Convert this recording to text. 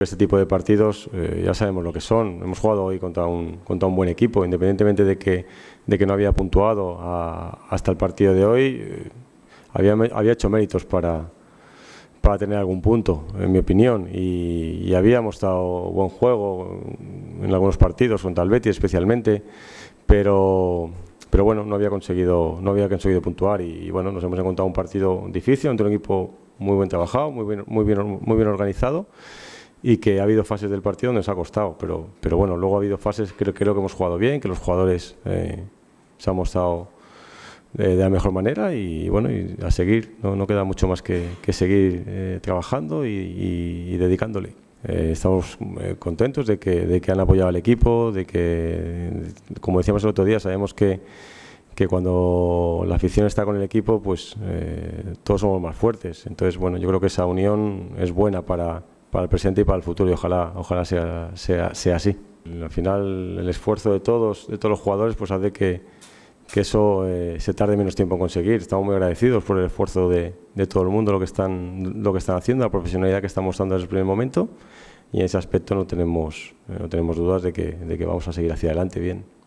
Este tipo de partidos eh, ya sabemos lo que son. Hemos jugado hoy contra un, contra un buen equipo, independientemente de que, de que no había puntuado hasta el partido de hoy, eh, había, había, hecho méritos para, para, tener algún punto, en mi opinión, y, había mostrado buen juego en algunos partidos, contra el Betis especialmente, pero, pero bueno, no había conseguido, no había conseguido puntuar y, bueno, nos hemos encontrado un partido difícil entre un equipo muy bien trabajado, muy muy bien, muy bien organizado y que ha habido fases del partido donde nos ha costado, pero, pero bueno, luego ha habido fases que creo, que hemos jugado bien, que los jugadores eh, se han mostrado eh, de, la mejor manera y bueno, y a seguir, no, no queda mucho más que, que seguir eh, trabajando y, dedicándole. estamos contentos de que, de que han apoyado al equipo, de que, como decíamos el otro día, sabemos que, que cuando la afición está con el equipo, pues todos somos más fuertes. Entonces, bueno, yo creo que esa unión es buena para para el presente y para el futuro y ojalá, ojalá sea, sea, sea así. Al final el esfuerzo de todos, de todos los jugadores pues hace que, eso eh, se tarde menos tiempo en conseguir. Estamos muy agradecidos por el esfuerzo de, de, todo el mundo, lo que, están, lo que están haciendo, la profesionalidad que están mostrando desde el primer momento y en ese aspecto no tenemos, eh, no tenemos dudas de que, de que vamos a seguir hacia adelante bien.